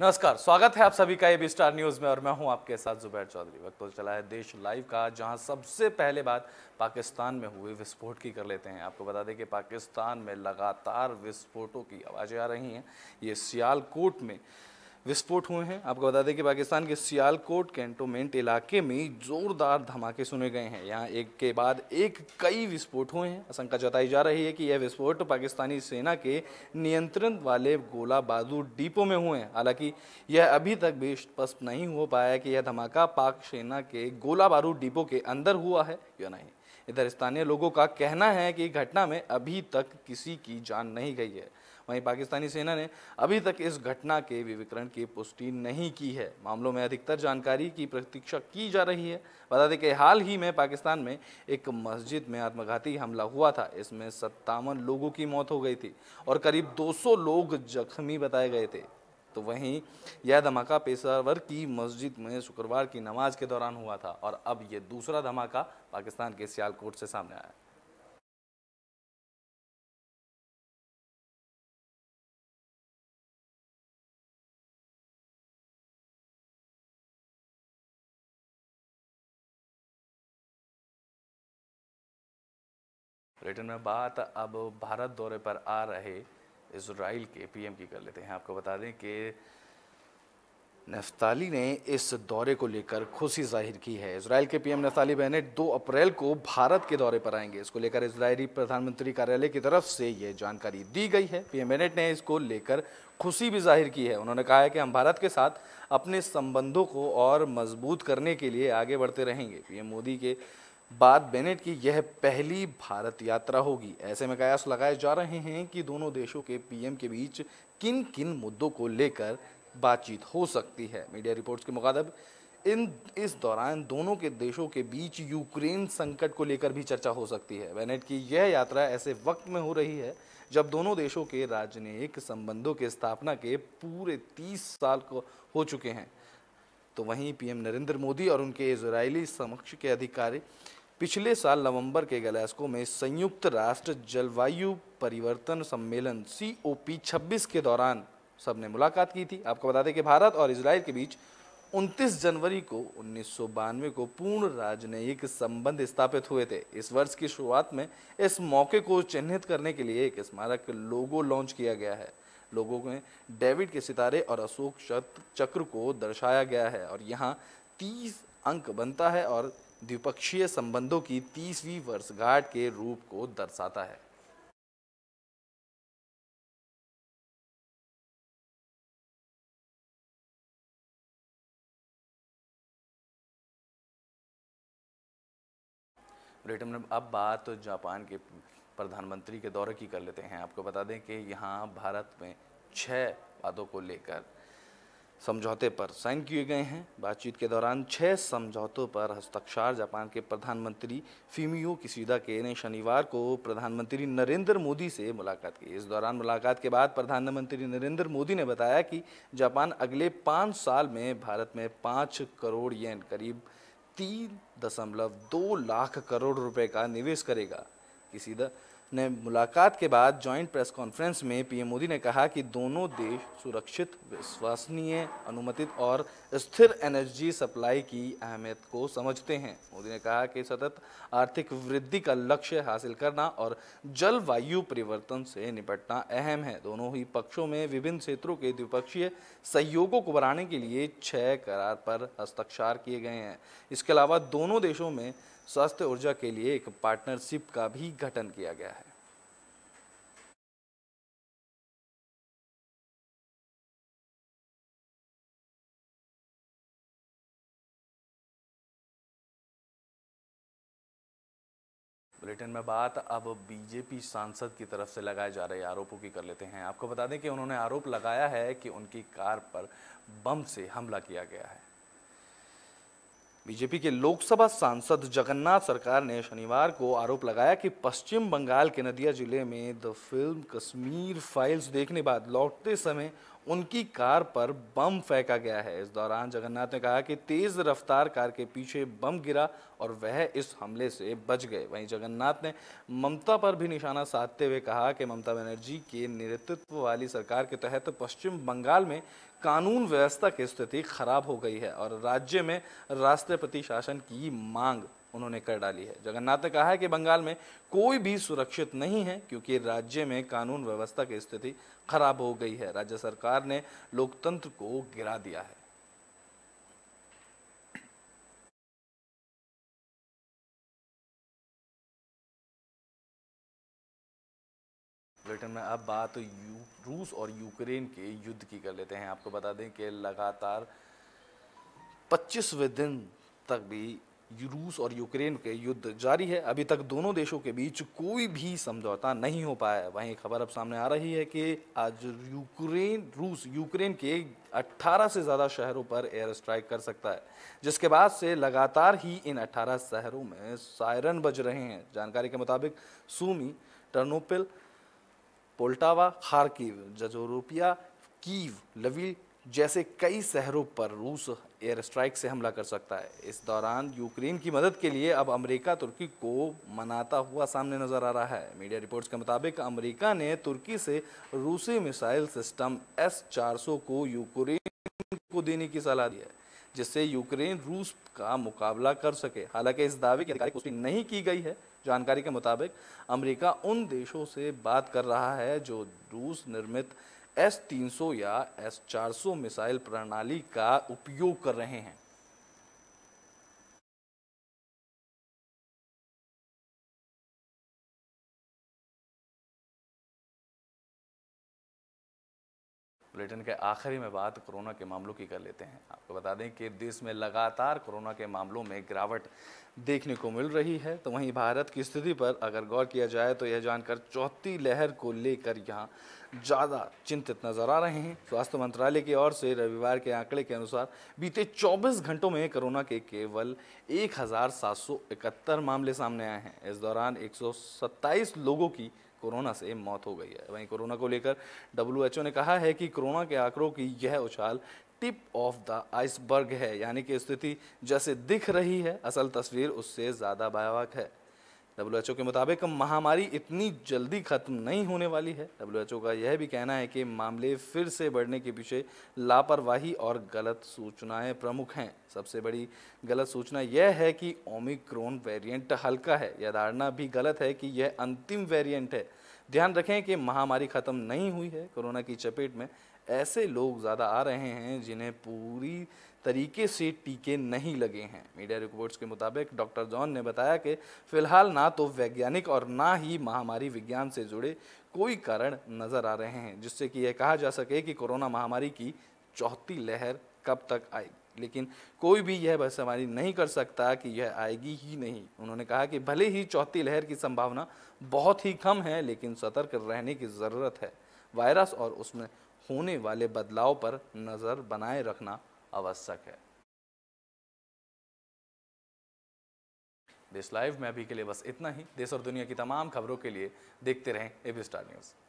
नमस्कार स्वागत है आप सभी का ए स्टार न्यूज़ में और मैं हूं आपके साथ जुबैर चौधरी वक्त तो चला है देश लाइव का जहां सबसे पहले बात पाकिस्तान में हुए विस्फोट की कर लेते हैं आपको बता दें कि पाकिस्तान में लगातार विस्फोटों की आवाज़ें आ रही हैं ये सियालकोट में विस्फोट हुए हैं आपको बता दें कि पाकिस्तान के सियालकोट कैंटोमेंट इलाके में जोरदार धमाके सुने गए हैं यहाँ एक के बाद एक कई विस्फोट हुए हैं आशंका जताई जा रही है कि यह विस्फोट पाकिस्तानी सेना के नियंत्रण वाले गोला बारू डिपो में हुए हैं हालांकि यह अभी तक भी स्पष्ट नहीं हो पाया कि यह धमाका पाक सेना के गोला बारूद डिपो के अंदर हुआ है या नहीं इधर स्थानीय लोगों का कहना है कि घटना में अभी तक किसी की जान नहीं गई है वहीं पाकिस्तानी सेना ने अभी तक इस घटना के विवरण की पुष्टि नहीं की है मामलों में अधिकतर जानकारी की प्रतीक्षा की जा रही है बता दें कि हाल ही में पाकिस्तान में एक मस्जिद में आत्मघाती हमला हुआ था इसमें सत्तावन लोगों की मौत हो गई थी और करीब 200 लोग जख्मी बताए गए थे तो वहीं यह धमाका पेशावर की मस्जिद में शुक्रवार की नमाज के दौरान हुआ था और अब यह दूसरा धमाका पाकिस्तान के सियालकोट से सामने आया ब्रिटेन में बात अब भारत दौरे पर आ रहे इसराइल के पीएम की कर लेते हैं आपको बता दें कि नफ्ताली ने इस दौरे को लेकर खुशी जाहिर की है इसराइल के पीएम नफ्ताली बहनेट 2 अप्रैल को भारत के दौरे पर आएंगे इसको लेकर इसराइली प्रधानमंत्री कार्यालय की तरफ से ये जानकारी दी गई है पीएम बहनेट ने इसको लेकर खुशी भी जाहिर की है उन्होंने कहा है कि हम भारत के साथ अपने संबंधों को और मजबूत करने के लिए आगे बढ़ते रहेंगे पीएम मोदी के बाद बेनेट की यह पहली भारत यात्रा होगी ऐसे में कयास लगाए जा रहे हैं कि दोनों देशों के पीएम के बीच किन किन मुद्दों को लेकर बातचीत हो सकती है मीडिया रिपोर्ट्स के मुताबिक इन इस दौरान दोनों के देशों के बीच यूक्रेन संकट को लेकर भी चर्चा हो सकती है बेनेट की यह यात्रा ऐसे वक्त में हो रही है जब दोनों देशों के राजनयिक संबंधों की स्थापना के पूरे तीस साल को हो चुके हैं तो वहीं पीएम नरेंद्र मोदी और उनके इसराइली समक्ष के अधिकारी पिछले साल नवंबर के गलास्को में संयुक्त राष्ट्र जलवायु परिवर्तन सम्मेलन सी ओ के दौरान सबने मुलाकात की थी आपको बता दें कि भारत और इसराइल के बीच 29 जनवरी को उन्नीस को पूर्ण राजनयिक संबंध स्थापित हुए थे इस वर्ष की शुरुआत में इस मौके को चिन्हित करने के लिए एक स्मारक लोगो लॉन्च किया गया है लोगों में डेविड के सितारे और अशोक चक्र को दर्शाया गया है और यहाँ तीस अंक बनता है और द्विपक्षीय संबंधों की तीसवीं वर्षगांठ के रूप को दर्शाता है ब्रिटेन में अब बात जापान के प्रधानमंत्री के दौरे की कर लेते हैं आपको बता दें कि यहाँ भारत में छः वादों को लेकर समझौते पर साइन किए गए हैं बातचीत के दौरान छः समझौतों पर हस्ताक्षर जापान के प्रधानमंत्री फीमियो किसीदा के ने शनिवार को प्रधानमंत्री नरेंद्र मोदी से मुलाकात की इस दौरान मुलाकात के बाद प्रधानमंत्री नरेंद्र मोदी ने बताया कि जापान अगले पाँच साल में भारत में पाँच करोड़ येन करीब तीन दशमलव दो लाख करोड़ रुपए का निवेश करेगा किसी द ने मुलाकात के बाद जॉइंट प्रेस कॉन्फ्रेंस में पीएम मोदी ने कहा कि दोनों देश सुरक्षित विश्वसनीय अनुमतित और स्थिर एनर्जी सप्लाई की अहमियत को समझते हैं मोदी ने कहा कि सतत आर्थिक वृद्धि का लक्ष्य हासिल करना और जलवायु परिवर्तन से निपटना अहम है दोनों ही पक्षों में विभिन्न क्षेत्रों के द्विपक्षीय सहयोगों को बढ़ाने के लिए छः करार पर हस्ताक्षर किए गए हैं इसके अलावा दोनों देशों में स्वास्थ्य ऊर्जा के लिए एक पार्टनरशिप का भी गठन किया गया है बुलेटिन में बात अब बीजेपी सांसद की तरफ से लगाए जा रहे आरोपों की कर लेते हैं आपको बता दें कि उन्होंने आरोप लगाया है कि उनकी कार पर बम से हमला किया गया है बीजेपी के लोकसभा सांसद जगन्नाथ सरकार ने शनिवार को आरोप लगाया कि पश्चिम बंगाल के नदिया जिले में द फिल्म कश्मीर फाइल्स देखने बाद लौटते समय उनकी कार पर बम फेंका गया है इस दौरान जगन्नाथ ने कहा कि तेज रफ्तार कार के पीछे बम गिरा और वह इस हमले से बच गए वहीं जगन्नाथ ने ममता पर भी निशाना साधते हुए कहा कि ममता बनर्जी के नेतृत्व वाली सरकार के तहत पश्चिम बंगाल में कानून व्यवस्था की स्थिति खराब हो गई है और राज्य में राष्ट्रपति शासन की मांग उन्होंने कर डाली है जगन्नाथ ने कहा है कि बंगाल में कोई भी सुरक्षित नहीं है क्योंकि राज्य में कानून व्यवस्था की स्थिति खराब हो गई है राज्य सरकार ने लोकतंत्र को गिरा दिया है ब्रिटेन में अब बात रूस और यूक्रेन के युद्ध की कर लेते हैं आपको बता दें कि लगातार 25वें दिन तक भी रूस और यूक्रेन के युद्ध जारी है अभी तक दोनों देशों के बीच कोई भी समझौता नहीं हो पाया है वहीं खबर अब सामने आ रही है कि आज यूक्रेन रूस यूक्रेन के 18 से ज़्यादा शहरों पर एयर स्ट्राइक कर सकता है जिसके बाद से लगातार ही इन 18 शहरों में सायरन बज रहे हैं जानकारी के मुताबिक Sumy Ternopil Poltava Kharkiv Zaporizhzhia Kyiv Lviv जैसे कई शहरों पर रूस एयर स्ट्राइक से हमला कर सकता है इस दौरान यूक्रेन की मदद के लिए अब अमेरिका तुर्की को मनाता हुआ सामने नजर आ रहा है मीडिया रिपोर्ट्स के मुताबिक अमेरिका ने तुर्की से रूसी मिसाइल सिस्टम एस चार को यूक्रेन को देने की सलाह दी है जिससे यूक्रेन रूस का मुकाबला कर सके हालांकि इस दावे की आधिकारिक पुष्टि नहीं की गई है जानकारी के मुताबिक अमेरिका उन देशों से बात कर रहा है जो रूस निर्मित एस तीन या एस चार मिसाइल प्रणाली का उपयोग कर रहे हैं बुलेटिन के आखिरी में बात कोरोना के मामलों की कर लेते हैं आपको बता दें कि देश में लगातार कोरोना के मामलों में गिरावट देखने को मिल रही है तो वहीं भारत की स्थिति पर अगर गौर किया जाए तो यह जानकर चौथी लहर को लेकर यहाँ ज़्यादा चिंतित नजर आ रहे हैं स्वास्थ्य मंत्रालय की ओर से रविवार के आंकड़े के अनुसार बीते 24 घंटों में कोरोना के केवल एक मामले सामने आए हैं इस दौरान एक लोगों की कोरोना से मौत हो गई है वहीं कोरोना को लेकर डब्ल्यू ने कहा है कि कोरोना के आंकड़ों की यह उछाल टिप ऑफ द आइसबर्ग है यानी कि स्थिति जैसे दिख रही है असल तस्वीर उससे ज़्यादा भयावक है डब्ल्यू एच ओ के मुताबिक महामारी इतनी जल्दी खत्म नहीं होने वाली है डब्ल्यू एच ओ का यह भी कहना है कि मामले फिर से बढ़ने के पीछे लापरवाही और गलत सूचनाएं प्रमुख हैं सबसे बड़ी गलत सूचना यह है कि ओमिक्रोन वेरिएंट हल्का है यह धारणा भी गलत है कि यह अंतिम वेरिएंट है ध्यान रखें कि महामारी खत्म नहीं हुई है कोरोना की चपेट में ऐसे लोग ज़्यादा आ रहे हैं जिन्हें पूरी तरीके से टीके नहीं लगे हैं मीडिया रिपोर्ट्स के मुताबिक डॉक्टर जॉन ने बताया कि फिलहाल ना तो वैज्ञानिक और ना ही महामारी विज्ञान से जुड़े कोई कारण नज़र आ रहे हैं जिससे कि यह कहा जा सके कि कोरोना महामारी की चौथी लहर कब तक आएगी लेकिन कोई भी यह भविष्यवाणी नहीं कर सकता कि यह आएगी ही नहीं उन्होंने कहा कि भले ही चौथी लहर की संभावना बहुत ही कम है लेकिन सतर्क रहने की ज़रूरत है वायरस और उसमें होने वाले बदलाव पर नज़र बनाए रखना आवश्यक है देश लाइव में अभी के लिए बस इतना ही देश और दुनिया की तमाम खबरों के लिए देखते रहें एबी स्टार न्यूज़